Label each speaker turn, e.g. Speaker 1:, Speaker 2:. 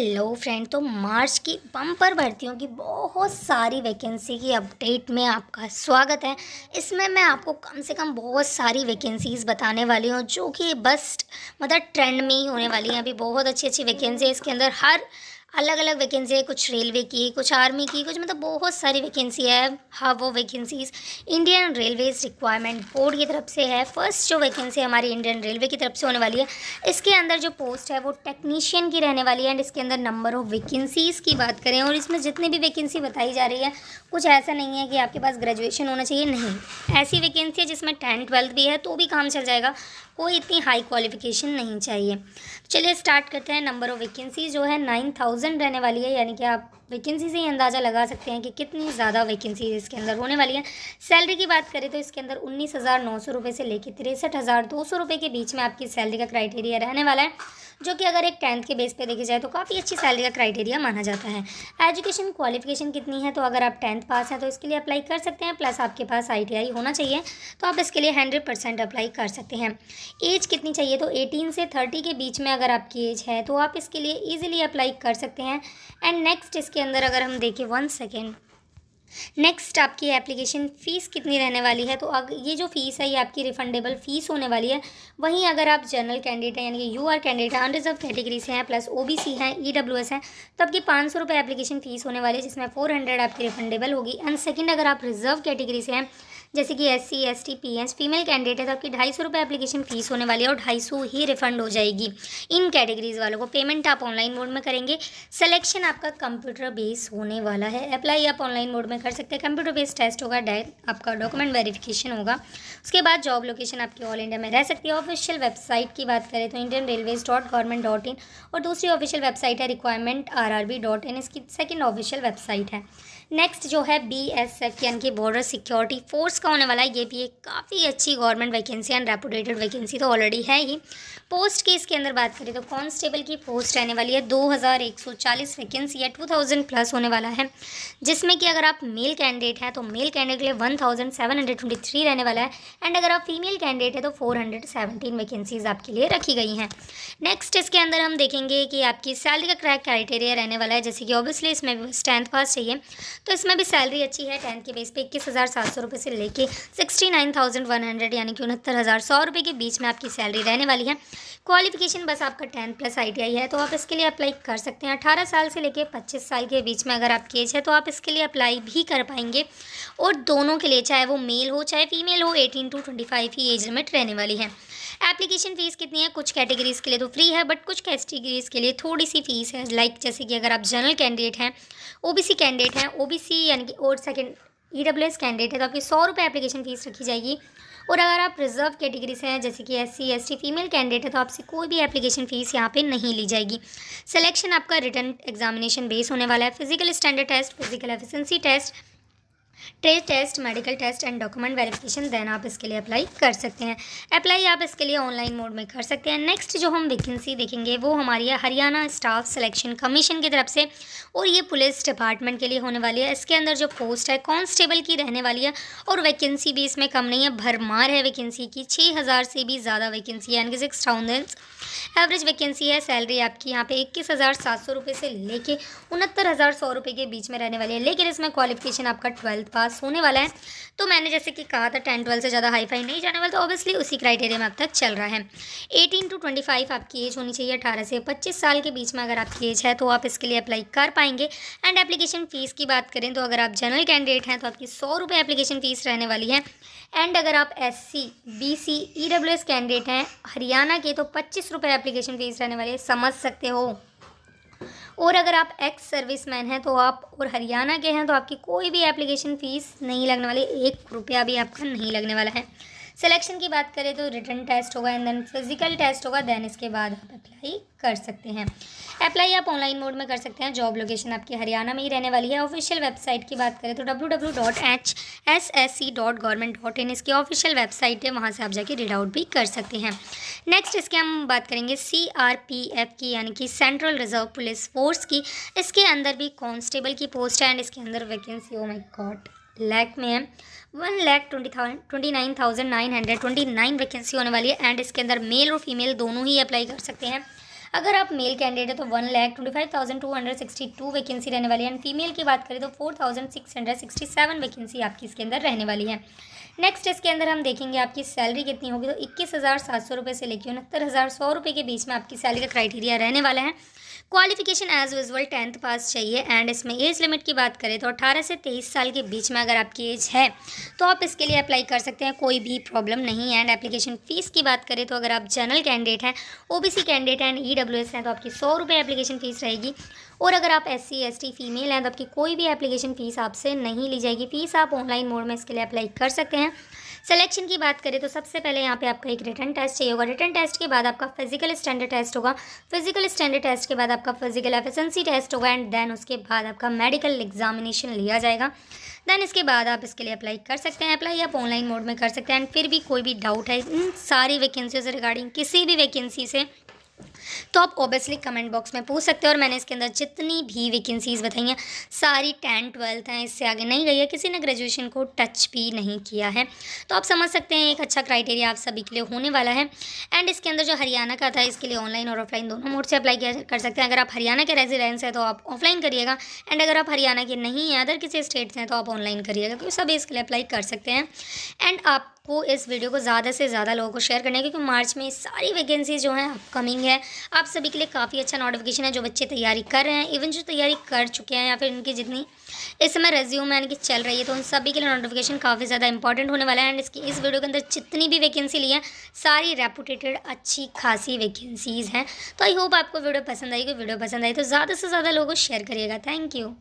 Speaker 1: hello friend तो मार्च की bumper भर्तियों की बहुत सारी वैकेंसी की अपडेट में आपका स्वागत है इसमें मैं आपको कम से कम बहुत सारी वैकेंसीज़ बताने वाली हूँ जो कि बस मतलब ट्रेंड में ही होने वाली हैं अभी बहुत अच्छी अच्छी वैकेंसी है इसके अंदर हर अलग अलग वैकेंसी है कुछ रेलवे की कुछ आर्मी की कुछ मतलब बहुत सारी वैकेंसी है हाँ वो vacancies Indian railways requirement board की तरफ से है फर्स्ट जो वैकेंसी हमारी इंडियन रेलवे की तरफ से होने वाली है इसके अंदर जो पोस्ट है वो टेक्नीशियन की रहने वाली है एंड इसके अंदर नंबर ऑफ वैकेंसीज़ की बात करें और इसमें जितनी भी वैकेंसी बताई जा रही है कुछ ऐसा नहीं है कि आपके पास ग्रेजुएशन होना चाहिए नहीं ऐसी वैकेंसी है जिसमें टेंथ ट्वेल्थ भी है तो भी काम चल जाएगा कोई इतनी हाई क्वालिफिकेशन नहीं चाहिए चलिए स्टार्ट करते हैं नंबर ऑफ वैकेंसी जो है नाइन थाउजेंड रहने वाली है यानी कि आप वैकेंसी से ही अंदाज़ा लगा सकते हैं कि कितनी ज़्यादा वैकेंसी इसके अंदर होने वाली है सैलरी की बात करें तो इसके अंदर उन्नीस हज़ार नौ सौ रुपये से लेकर तिरसठ हज़ार दो सौ रुपये के बीच में आपकी सैलरी का क्राइटेरिया रहने वाला है जो कि अगर एक टेंथ के बेस पे देखी जाए तो काफ़ी अच्छी सैलरी का क्राइटेरिया माना जाता है एजुकेशन क्वालिफिकेशन कितनी है तो अगर आप टेंथ पास हैं तो इसके लिए अप्लाई कर सकते हैं प्लस आपके पास आई होना चाहिए तो आप इसके लिए हंड्रेड परसेंट अप्लाई कर सकते हैं एज कितनी चाहिए तो एटीन से थर्टी के बीच में अगर आपकी एज है तो आप इसके लिए ईजिली अप्लाई कर सकते हैं एंड नेक्स्ट इसके के अंदर अगर हम देखें वन सेकेंड नेक्स्ट आपकी एप्लीकेशन फ़ीस कितनी रहने वाली है तो अगर ये जो फ़ीस है ये आपकी रिफंडेबल फ़ीस होने वाली है वहीं अगर आप जनरल कैंडिडेट हैं यानी कि यू आर कैंडिडेट हैं अनरिजर्व कैटेगरी से हैं प्लस ओ बी सी हैं ई डब्ल्यू एस हैं तो आपकी पाँच सौ रुपये एप्लीकेशन फ़ीस होने वाली है जिसमें फ़ोर हंड्रेड आपकी रिफंडेबल होगी एंड सेकेंड अगर आप रिजर्व कैटेगरी से हैं जैसे कि S C S T P S female candidate है तो आपकी ढाई सौ रुपये एप्लीकेशन फ़ीस होने वाली है और ढाई सौ ही रिफंड हो जाएगी इन कैटेगरीज़ वालों को पेमेंट आप ऑनलाइन मोड में करेंगे सिलेक्शन आपका कंप्यूटर बेस होने वाला है अप्लाई आप ऑनलाइन मोड में कर सकते हैं कंप्यूटर बेस्ड टेस्ट होगा डायर आपका डॉक्यूमेंट वेरिफिकेशन होगा उसके बाद जॉब लोकेशन आपकी ऑल इंडिया में रह सकती है ऑफिशियल वेबसाइट की बात करें तो Indian railways dot government dot in और दूसरी ऑफिशियल वेबसाइट है requirement R R B dot in इसकी सेकेंड ऑफिशियल वेबसाइट है नेक्स्ट जो है बी एस एफ यानी कि बॉर्डर सिक्योरिटी फोर्स का होने वाला है ये भी एक काफ़ी अच्छी government vacancy and reputed vacancy तो ऑलरेडी है ही पोस्ट की इसके अंदर बात करें तो कॉन्स्टेबल की पोस्ट रहने वाली है 2140 वैकेंसी है 2000 प्लस होने वाला है जिसमें कि अगर आप मेल कैंडिडेट हैं तो मेल कैंडिडेट के लिए थ्री रहने वाला है एंड अगर आप फीमेल कैंडिडेट है तो 417 वैकेंसीज आपके लिए रखी गई हैं नेक्स्ट इसके अंदर हम देखेंगे कि आपकी सैलरी का क्रैक क्राइटेरिया रहने वाला है जैसे कि ऑब्वियसली इसमें टेंथ पास चाहिए तो इसमें भी सैलरी अच्छी है टेंथ के बेस पे इक्कीस हज़ार सात सौ रुपये से लेके sixty nine thousand one hundred यानी कि उनहत्तर हज़ार सौ रुपये के बीच में आपकी सैलरी रहने वाली है क्वालिफिकेशन बस आपका टेंथ प्लस आई है तो आप इसके लिए अप्लाई कर सकते हैं अठारह साल से लेकर पच्चीस साल के बीच में अगर आपकी एज है तो आप इसके लिए अप्लाई भी कर पाएंगे और दोनों के लिए चाहे वो मेल हो चाहे फीमेल हो एटीन टू ट्वेंटी फाइव ही एज लिमिट रहने वाली है एप्लीकेशन फ़ीस कितनी है कुछ कैटेगरीज़ के लिए तो फ्री है बट कुछ कैटेगरीज़ के लिए थोड़ी सी फ़ीस है लाइक जैसे कि अगर आप जनरल कैंडिडेट हैं ओबीसी कैंडिडेट हैं ओ ओबीसी यानी कि और second E W S candidate है तो आपकी सौ रुपये एप्लीकेशन फ़ीस रखी जाएगी और अगर आप रिजर्व कैटेगरी से हैं जैसे कि S C S T female candidate है तो आपसे कोई भी एप्लीकेशन फ़ीस यहाँ पे नहीं ली जाएगी सिलेक्शन आपका रिटर्न एग्जामिनेशन बेस होने वाला है physical standard test physical efficiency test trace test medical test and document verification then आप इसके लिए अप्लाई कर सकते हैं अप्लाई आप इसके लिए ऑनलाइन मोड में कर सकते हैं नेक्स्ट जो हम वैकेंसी देखेंगे वो हमारी है हरियाणा स्टाफ सिलेक्शन कमीशन की तरफ से और ये पुलिस डिपार्टमेंट के लिए होने वाली है इसके अंदर जो पोस्ट है कॉन्स्टेबल की रहने वाली है और वैकेंसी भी इसमें कम नहीं है भरमार है वैकेंसी की छः हज़ार से भी ज़्यादा वैकेंसी है यानी कि सिक्स थाउजेंड एवरेज वैकेंसी है सैलरी आपकी यहाँ पे इक्कीस हज़ार सात सौ रुपये से लेके उनहत्तर हज़ार सौ रुपये के बीच में रहने वाली है लेकिन इसमें क्वालिफिकेशन आपका ट्वेल्थ पास होने वाला है तो मैंने जैसे कि कहा था टेन ट्वेल्व से ज़्यादा हाई फाई नहीं जाने वाला तो ऑब्वियसली उसी क्राइटेरिया में अब तक चल रहा है एटीन टू ट्वेंटी फाइव आपकी एज होनी चाहिए अठारह से पच्चीस साल के बीच में अगर आपकी एज है तो आप इसके लिए अप्लाई कर पाएंगे एंड एप्लीकेशन फ़ीस की बात करें तो अगर आप जनरल कैंडिडेट हैं तो आपकी सौ रुपये एप्लीकेशन फ़ीस रहने वाली है एंड अगर आप S C B C E W S candidate हैं हरियाणा के तो पच्चीस रुपये एप्लीकेशन फ़ीस रहने वाली है समझ सकते हो और अगर आप एक्स सर्विस मैन हैं तो आप और हरियाणा के हैं तो आपकी कोई भी एप्लीकेशन फ़ीस नहीं लगने वाली एक रुपया भी आपका नहीं लगने वाला है सिलेक्शन की बात करें तो रिटर्न टेस्ट होगा एंड देन फिजिकल टेस्ट होगा देन इसके बाद आप अप्लाई कर सकते हैं अप्लाई आप ऑनलाइन मोड में कर सकते हैं जॉब लोकेशन आपकी हरियाणा में ही रहने वाली है ऑफिशियल वेबसाइट की बात करें तो W W dot H S S C dot government dot in इसकी ऑफिशियल वेबसाइट है वहाँ से आप जाके रीड आउट भी कर सकते हैं नेक्स्ट इसके हम बात करेंगे सी आर पी एफ की यानी कि सेंट्रल रिजर्व पुलिस फोर्स की इसके अंदर भी कॉन्स्टेबल की पोस्ट है एंड इसके अंदर vacancy oh my god lakh में है one lakh twenty thousand twenty nine thousand nine hundred twenty nine vacancy होने वाली है एंड इसके अंदर मेल और फीमेल दोनों ही अप्लाई कर सकते हैं अगर आप मेल कैंडिडेट हो तो one lakh twenty five thousand two hundred sixty two vacancy रहने वाली है एंड फीमेल की बात करें तो four thousand six hundred sixty seven vacancy आपकी इसके अंदर रहने वाली है नेक्स्ट इसके अंदर हम देखेंगे आपकी सैलरी कितनी होगी तो इक्कीस हज़ार सात सौ रुपये से लेकर उनहत्तर हज़ार सौ रुपये के बीच में आपकी सैलरी का क्राइटेरिया रहने वाला है qualification as usual tenth pass चाहिए एंड इसमें एज लिमिट की बात करें तो अठारह से तेईस साल के बीच में अगर आपकी एज है तो आप इसके लिए अप्लाई कर सकते हैं कोई भी प्रॉब्लम नहीं है एंड एप्लीकेशन फ़ीस की बात करें तो अगर आप जनरल कैंडिडेट हैं ओ कैंडिडेट हैं एंड e ई हैं तो आपकी सौ रुपये एप्लीकेशन फ़ीस रहेगी और अगर आप एस सी फीमेल हैं तो आपकी कोई भी एप्लीकेशन फ़ीस आपसे नहीं ली जाएगी फ़ीस आप ऑनलाइन मोड में इसके लिए अप्लाई कर सकते हैं सिलेक्शन की बात करें तो सबसे पहले यहाँ पे आपका एक रिटर्न टेस्ट चाहिए होगा रिटर्न टेस्ट के बाद आपका फिजिकल स्टैंडर्ड टेस्ट होगा फिजिकल स्टैंडर्ड टेस्ट के बाद आपका फिजिकल एफिशेंसी टेस्ट होगा एंड देन उसके बाद आपका मेडिकल एग्जामिनेशन लिया जाएगा देन इसके बाद आप इसके लिए अप्लाई कर सकते हैं अप्लाई आप ऑनलाइन मोड में कर सकते हैं एंड फिर भी कोई भी डाउट है इन सारी वैकेंसी से रिगार्डिंग किसी भी वैकेंसी से तो आप ऑब्वियसली कमेंट बॉक्स में पूछ सकते हो और मैंने इसके अंदर जितनी भी वैकेंसीज़ बताई हैं सारी टेंथ ट्वेल्थ हैं इससे आगे नहीं गई है किसी ने ग्रेजुएशन को टच भी नहीं किया है तो आप समझ सकते हैं एक अच्छा क्राइटेरिया आप सभी के लिए होने वाला है एंड इसके अंदर जो हरियाणा का था इसके लिए ऑनलाइन और ऑफलाइन दोनों मोड से अप्लाई किया कर सकते हैं अगर आप हरियाणा के रेजिडेंस हैं तो आप ऑफलाइन करिएगा एंड अगर आप हरियाणा के नहीं हैं अदर किसी स्टेट से हैं तो आप ऑनलाइन करिएगा क्योंकि तो सभी इसके लिए अप्लाई कर सकते हैं एंड आप आपको इस वीडियो को ज़्यादा से ज़्यादा लोगों को शेयर करना है क्योंकि मार्च में सारी वैकेंसी जो हैं अपकमिंग है आप सभी के लिए काफ़ी अच्छा नोटिफिकेशन है जो बच्चे तैयारी कर रहे हैं इवन जो तैयारी कर चुके हैं या फिर उनकी जितनी इस समय रेज्यूम यानी कि चल रही है तो उन सभी के लिए नोटिफिकेशन काफ़ी ज़्यादा इंपॉर्टेंट होने वाला है एंड इसकी इस वीडियो के अंदर जितनी भी वैकेंसी ली है सारी रेपुटेटेड अच्छी खासी वैकेंसीज़ हैं तो आई होप आपको वीडियो पसंद आई कोई वीडियो पसंद आई तो ज़्यादा से ज़्यादा लोगों को शेयर करिएगा थैंक यू